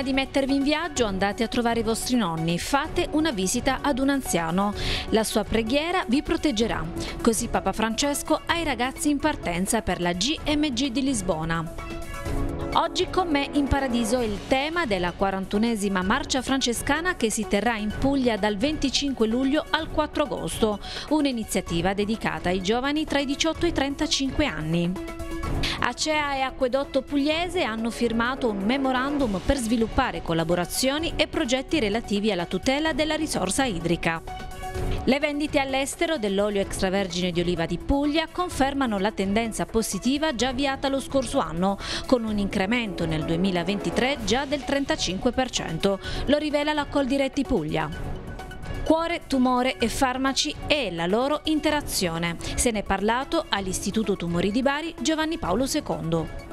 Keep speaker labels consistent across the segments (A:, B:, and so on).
A: Prima di mettervi in viaggio andate a trovare i vostri nonni, fate una visita ad un anziano. La sua preghiera vi proteggerà. Così Papa Francesco ai ragazzi in partenza per la GMG di Lisbona. Oggi con me in paradiso il tema della 41esima marcia francescana che si terrà in Puglia dal 25 luglio al 4 agosto, un'iniziativa dedicata ai giovani tra i 18 e i 35 anni. Acea e Acquedotto Pugliese hanno firmato un memorandum per sviluppare collaborazioni e progetti relativi alla tutela della risorsa idrica. Le vendite all'estero dell'olio extravergine di oliva di Puglia confermano la tendenza positiva già avviata lo scorso anno, con un incremento nel 2023 già del 35%, lo rivela la Coldiretti Puglia cuore, tumore e farmaci e la loro interazione. Se ne è parlato all'Istituto Tumori di Bari Giovanni Paolo II.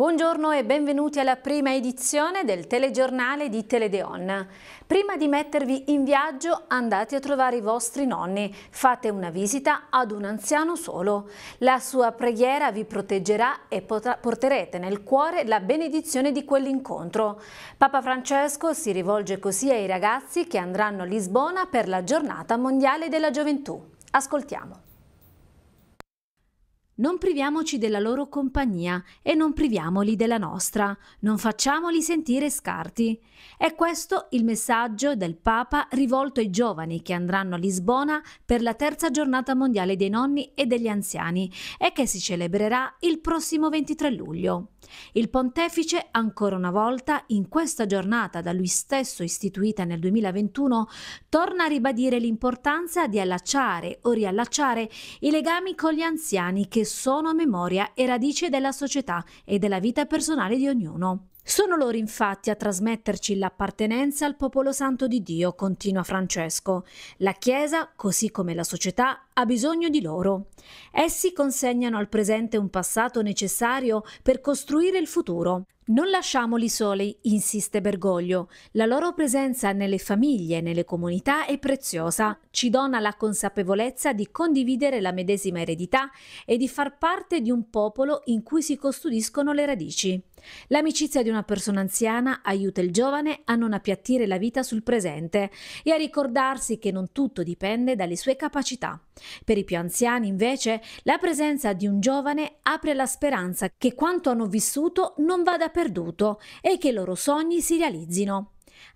A: Buongiorno e benvenuti alla prima edizione del telegiornale di Teledeon. Prima di mettervi in viaggio andate a trovare i vostri nonni, fate una visita ad un anziano solo. La sua preghiera vi proteggerà e porterete nel cuore la benedizione di quell'incontro. Papa Francesco si rivolge così ai ragazzi che andranno a Lisbona per la giornata mondiale della gioventù. Ascoltiamo. Non priviamoci della loro compagnia e non priviamoli della nostra, non facciamoli sentire scarti. È questo il messaggio del Papa rivolto ai giovani che andranno a Lisbona per la terza giornata mondiale dei nonni e degli anziani e che si celebrerà il prossimo 23 luglio. Il pontefice, ancora una volta, in questa giornata da lui stesso istituita nel 2021, torna a ribadire l'importanza di allacciare o riallacciare i legami con gli anziani che sono memoria e radice della società e della vita personale di ognuno. Sono loro infatti a trasmetterci l'appartenenza al popolo santo di Dio, continua Francesco. La Chiesa, così come la società, ha bisogno di loro. Essi consegnano al presente un passato necessario per costruire il futuro. Non lasciamoli soli, insiste Bergoglio. La loro presenza nelle famiglie e nelle comunità è preziosa, ci dona la consapevolezza di condividere la medesima eredità e di far parte di un popolo in cui si custodiscono le radici. L'amicizia di una persona anziana aiuta il giovane a non appiattire la vita sul presente e a ricordarsi che non tutto dipende dalle sue capacità. Per i più anziani, invece, la presenza di un giovane apre la speranza che quanto hanno vissuto non vada perduto e che i loro sogni si realizzino.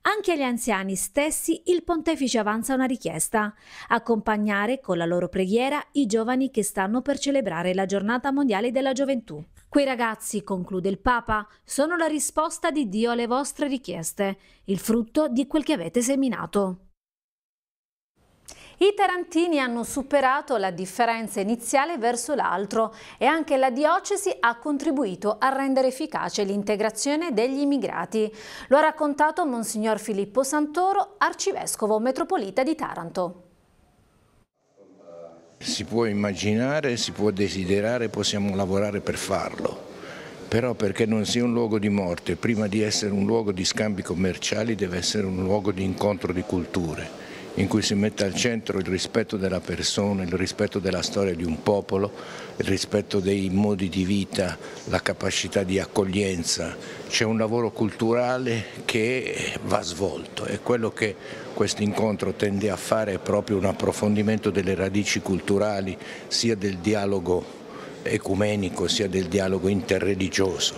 A: Anche agli anziani stessi il pontefice avanza una richiesta, accompagnare con la loro preghiera i giovani che stanno per celebrare la giornata mondiale della gioventù. Quei ragazzi, conclude il Papa, sono la risposta di Dio alle vostre richieste, il frutto di quel che avete seminato. I tarantini hanno superato la differenza iniziale verso l'altro e anche la diocesi ha contribuito a rendere efficace l'integrazione degli immigrati. Lo ha raccontato Monsignor Filippo Santoro, arcivescovo metropolita di Taranto
B: si può immaginare, si può desiderare, possiamo lavorare per farlo. Però perché non sia un luogo di morte, prima di essere un luogo di scambi commerciali deve essere un luogo di incontro di culture in cui si mette al centro il rispetto della persona, il rispetto della storia di un popolo, il rispetto dei modi di vita, la capacità di accoglienza. C'è un lavoro culturale che va svolto e quello che questo incontro tende a fare è proprio un approfondimento delle radici culturali, sia del dialogo ecumenico sia del dialogo interreligioso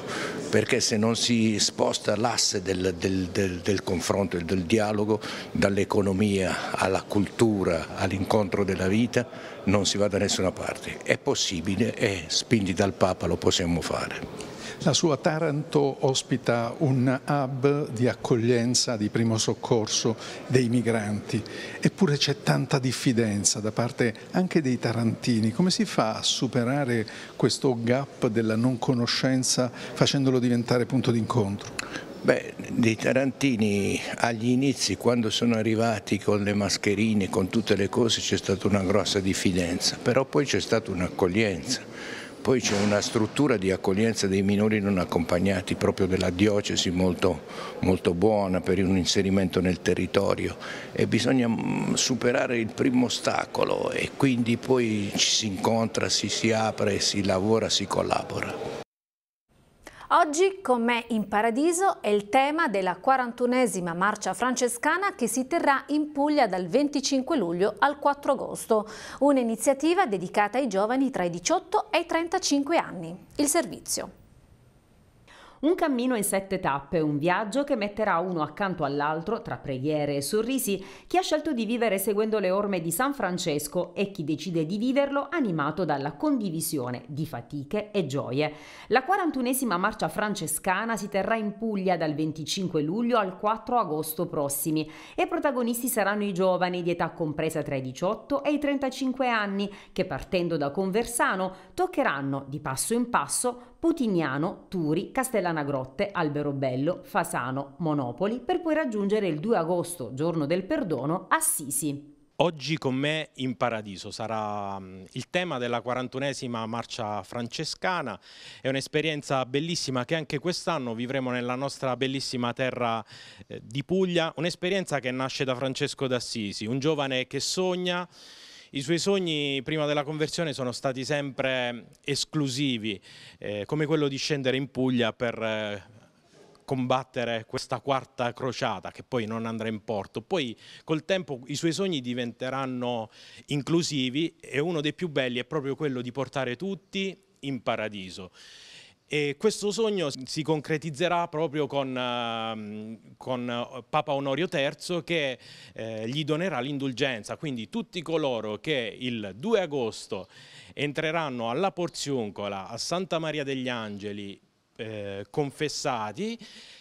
B: perché se non si sposta l'asse del, del, del, del confronto e del dialogo dall'economia alla cultura, all'incontro della vita, non si va da nessuna parte. È possibile e spinti dal Papa lo possiamo fare. La sua Taranto ospita un hub di accoglienza, di primo soccorso dei migranti, eppure c'è tanta diffidenza da parte anche dei tarantini. Come si fa a superare questo gap della non conoscenza facendolo diventare punto d'incontro? Beh, dei Tarantini agli inizi, quando sono arrivati con le mascherine, con tutte le cose, c'è stata una grossa diffidenza, però poi c'è stata un'accoglienza poi c'è una struttura di accoglienza dei minori non accompagnati proprio della diocesi molto, molto buona per un inserimento nel territorio e bisogna mm, superare il primo ostacolo e quindi poi ci si incontra, si, si apre, si lavora, si collabora.
A: Oggi con me in paradiso è il tema della 41esima marcia francescana che si terrà in Puglia dal 25 luglio al 4 agosto, un'iniziativa dedicata ai giovani tra i 18 e i 35 anni. Il servizio.
C: Un cammino in sette tappe, un viaggio che metterà uno accanto all'altro, tra preghiere e sorrisi, chi ha scelto di vivere seguendo le orme di San Francesco e chi decide di viverlo animato dalla condivisione di fatiche e gioie. La 41esima marcia francescana si terrà in Puglia dal 25 luglio al 4 agosto prossimi e protagonisti saranno i giovani di età compresa tra i 18 e i 35 anni che partendo da Conversano toccheranno di passo in passo Putignano, Turi, Castellana Grotte, Alberobello, Fasano, Monopoli, per poi raggiungere il 2 agosto, giorno del perdono, Assisi.
D: Oggi con me in paradiso sarà mm, il tema della 41esima marcia francescana, è un'esperienza bellissima che anche quest'anno vivremo nella nostra bellissima terra eh, di Puglia, un'esperienza che nasce da Francesco d'Assisi, un giovane che sogna, i suoi sogni prima della conversione sono stati sempre esclusivi, eh, come quello di scendere in Puglia per eh, combattere questa quarta crociata che poi non andrà in porto. Poi col tempo i suoi sogni diventeranno inclusivi e uno dei più belli è proprio quello di portare tutti in paradiso. E questo sogno si concretizzerà proprio con, ehm, con eh, Papa Onorio III che eh, gli donerà l'indulgenza, quindi tutti coloro che il 2 agosto entreranno alla Porziuncola, a Santa Maria degli Angeli, eh, confessati,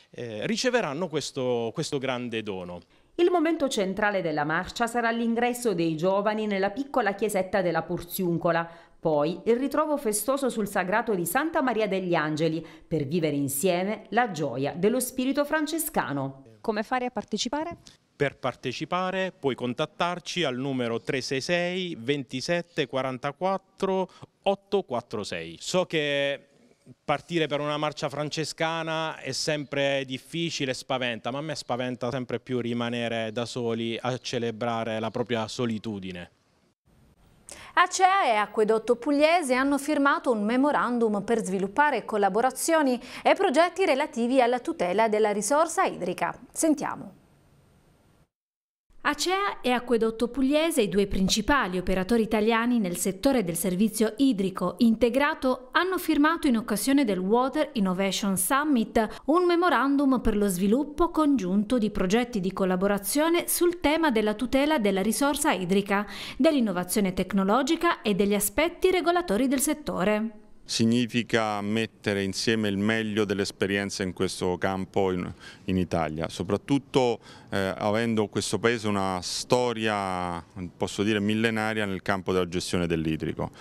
D: eh, riceveranno questo, questo grande dono.
C: Il momento centrale della marcia sarà l'ingresso dei giovani nella piccola chiesetta della Porziuncola, poi il ritrovo festoso sul sagrato di Santa Maria degli Angeli per vivere insieme la gioia dello spirito francescano. Come fare a partecipare?
D: Per partecipare puoi contattarci al numero 366 27 44 846. So che partire per una marcia francescana è sempre difficile e spaventa, ma a me spaventa sempre più rimanere da soli a celebrare la propria solitudine.
A: Acea e Acquedotto Pugliese hanno firmato un memorandum per sviluppare collaborazioni e progetti relativi alla tutela della risorsa idrica. Sentiamo. Acea e Acquedotto Pugliese, i due principali operatori italiani nel settore del servizio idrico integrato, hanno firmato in occasione del Water Innovation Summit un memorandum per lo sviluppo congiunto di progetti di collaborazione sul tema della tutela della risorsa idrica, dell'innovazione tecnologica e degli aspetti regolatori del settore
D: significa mettere insieme il meglio dell'esperienza in questo campo in, in Italia, soprattutto eh, avendo questo paese una storia, posso dire, millenaria nel campo della gestione dell'idrico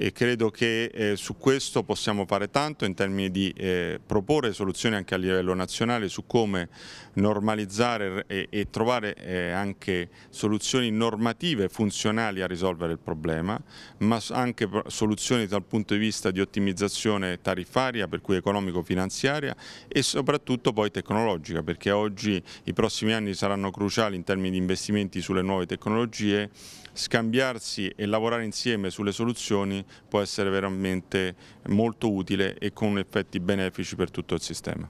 D: e credo che eh, su questo possiamo fare tanto in termini di eh, proporre soluzioni anche a livello nazionale su come normalizzare e, e trovare eh, anche soluzioni normative funzionali a risolvere il problema, ma anche soluzioni dal punto di vista di ottimizzazione tariffaria, per cui economico-finanziaria e soprattutto poi tecnologica, perché oggi i prossimi anni saranno cruciali in termini di investimenti sulle nuove tecnologie, scambiarsi e lavorare insieme sulle soluzioni può essere veramente molto utile e con effetti benefici per tutto il sistema.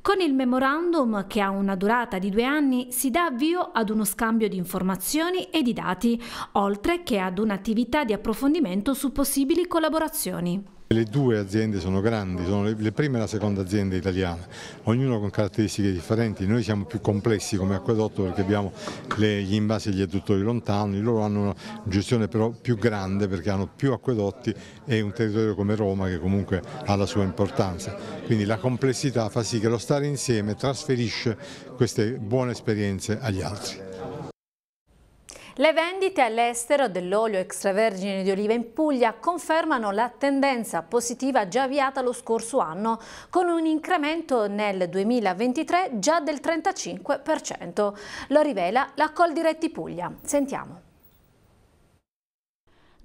A: Con il memorandum, che ha una durata di due anni, si dà avvio ad uno scambio di informazioni e di dati, oltre che ad un'attività di approfondimento su possibili collaborazioni.
D: Le due aziende sono grandi, sono le, prime e la seconda azienda italiana, ognuna con caratteristiche differenti, noi siamo più complessi come acquedotto perché abbiamo le, gli invasi e gli adduttori lontani, loro hanno una gestione però più grande perché hanno più acquedotti e un territorio come Roma che comunque ha la sua importanza, quindi la complessità fa sì che che lo stare insieme trasferisce queste buone esperienze agli altri.
A: Le vendite all'estero dell'olio extravergine di oliva in Puglia confermano la tendenza positiva già avviata lo scorso anno, con un incremento nel 2023 già del 35%. Lo rivela la Coldiretti Puglia. Sentiamo.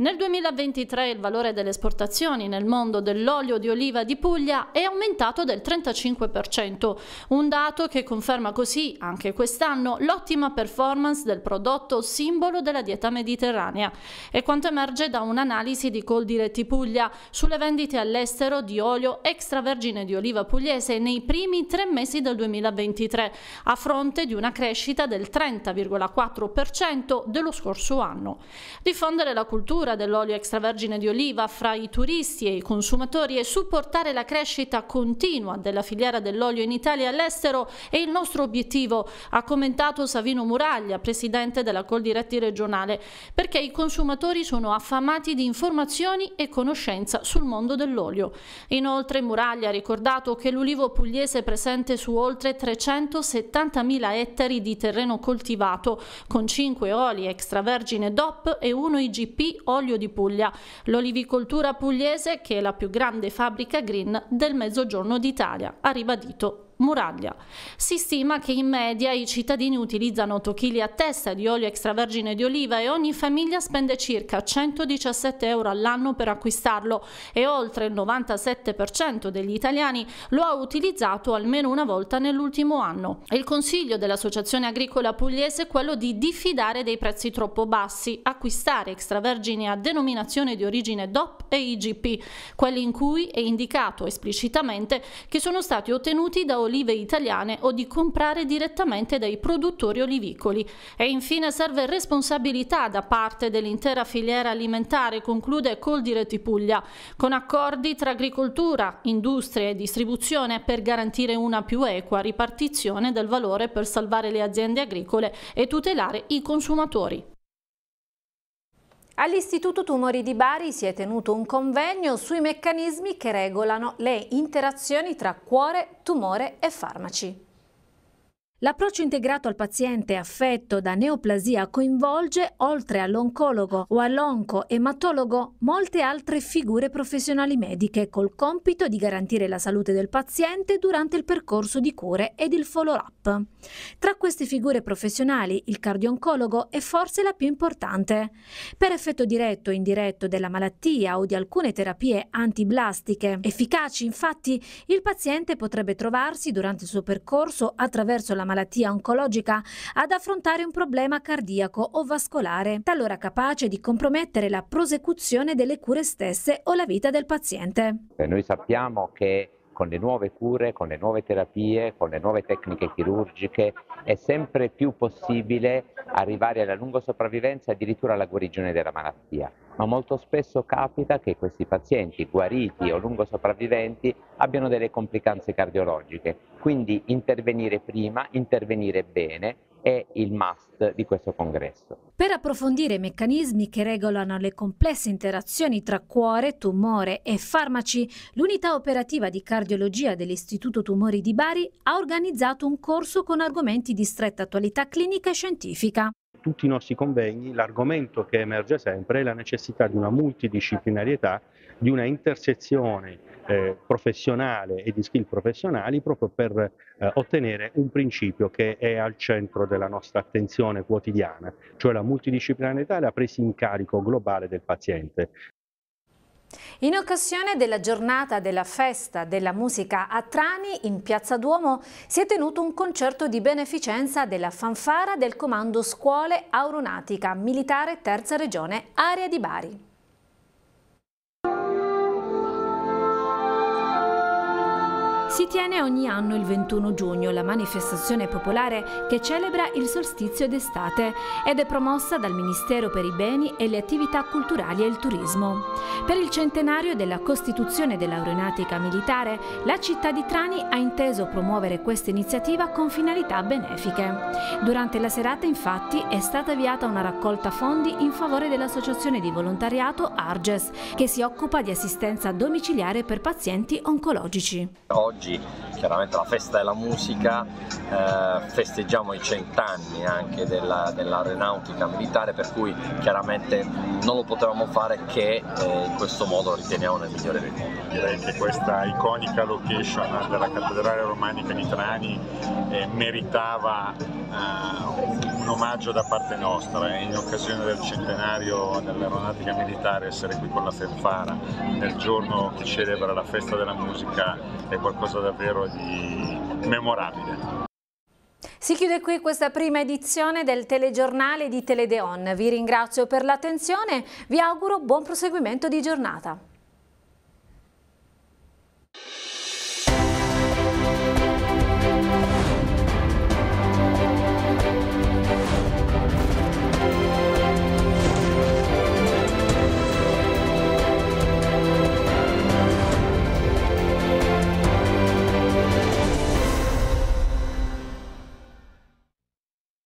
E: Nel 2023 il valore delle esportazioni nel mondo dell'olio di oliva di Puglia è aumentato del 35%, un dato che conferma così anche quest'anno l'ottima performance del prodotto simbolo della dieta mediterranea. E quanto emerge da un'analisi di Coldiretti Puglia sulle vendite all'estero di olio extravergine di oliva pugliese nei primi tre mesi del 2023, a fronte di una crescita del 30,4% dello scorso anno. Diffondere la cultura cultura dell'olio extravergine di oliva fra i turisti e i consumatori e supportare la crescita continua della filiera dell'olio in Italia e all'estero è il nostro obiettivo, ha commentato Savino Muraglia, presidente della Coldiretti regionale, perché i consumatori sono affamati di informazioni e conoscenza sul mondo dell'olio. Inoltre Muraglia ha ricordato che l'ulivo pugliese è presente su oltre 370.000 ettari di terreno coltivato, con 5 oli extravergine DOP e 1 IGP Olio di Puglia, l'olivicoltura pugliese che è la più grande fabbrica green del mezzogiorno d'Italia, ha ribadito muraglia. Si stima che in media i cittadini utilizzano 8 kg a testa di olio extravergine di oliva e ogni famiglia spende circa 117 euro all'anno per acquistarlo e oltre il 97% degli italiani lo ha utilizzato almeno una volta nell'ultimo anno. Il consiglio dell'Associazione Agricola Pugliese è quello di diffidare dei prezzi troppo bassi, acquistare extravergine a denominazione di origine DOP e IGP, quelli in cui è indicato esplicitamente che sono stati ottenuti da olio olive italiane o di comprare direttamente dai produttori olivicoli. E infine serve responsabilità da parte dell'intera filiera alimentare, conclude Coldiretti Puglia, con accordi tra agricoltura, industria e distribuzione per garantire una più equa ripartizione del valore per salvare le aziende agricole e tutelare i consumatori. All'Istituto Tumori di Bari
A: si è tenuto un convegno sui meccanismi che regolano le interazioni tra cuore, tumore e farmaci. L'approccio integrato al paziente affetto da neoplasia coinvolge, oltre all'oncologo o all'onco-ematologo, molte altre figure professionali mediche col compito di garantire la salute del paziente durante il percorso di cure ed il follow-up. Tra queste figure professionali, il cardio-oncologo è forse la più importante. Per effetto diretto o indiretto della malattia o di alcune terapie antiblastiche efficaci, infatti, il paziente potrebbe trovarsi durante il suo percorso attraverso la malattia malattia oncologica ad affrontare un problema cardiaco o vascolare, talora capace di compromettere la prosecuzione delle cure stesse o la vita del paziente.
D: Eh, noi sappiamo che con le nuove cure, con le nuove terapie, con le nuove tecniche chirurgiche, è sempre più possibile arrivare alla lunga sopravvivenza e addirittura alla guarigione della malattia. Ma molto spesso capita che questi pazienti guariti o lungo sopravviventi abbiano delle complicanze cardiologiche, quindi intervenire prima, intervenire bene, è il must di questo congresso.
A: Per approfondire i meccanismi che regolano le complesse interazioni tra cuore, tumore e farmaci, l'unità operativa di cardiologia dell'Istituto Tumori di Bari ha organizzato un corso con argomenti di stretta attualità clinica e scientifica
D: tutti i nostri convegni l'argomento che emerge sempre è la necessità di una multidisciplinarietà, di una intersezione eh, professionale e di skill professionali proprio per eh, ottenere un principio che è al centro della nostra attenzione quotidiana, cioè la multidisciplinarietà e la presa in carico globale del paziente.
A: In occasione della giornata della festa della musica a Trani, in Piazza Duomo, si è tenuto un concerto di beneficenza della fanfara del Comando Scuole Aeronautica Militare Terza Regione, area di Bari. Si tiene ogni anno il 21 giugno la manifestazione popolare che celebra il solstizio d'estate ed è promossa dal Ministero per i beni e le attività culturali e il turismo. Per il centenario della Costituzione dell'Aeronautica Militare, la città di Trani ha inteso promuovere questa iniziativa con finalità benefiche. Durante la serata, infatti, è stata avviata una raccolta fondi in favore dell'associazione di volontariato Arges, che si occupa di assistenza domiciliare per pazienti oncologici.
D: Oggi oggi chiaramente la festa della musica, eh, festeggiamo i cent'anni anche della, dell'aeronautica militare per cui chiaramente non lo potevamo fare che eh, in questo modo lo riteniamo nel migliore dei modi. Direi che questa iconica location della cattedrale romanica di Trani eh, meritava un omaggio da parte nostra eh, in occasione del centenario dell'aeronautica militare essere qui con la Fanfara nel giorno che celebra la festa della musica è qualcosa davvero di memorabile.
A: Si chiude qui questa prima edizione del telegiornale di Teledeon. Vi ringrazio per l'attenzione, vi auguro buon proseguimento di giornata.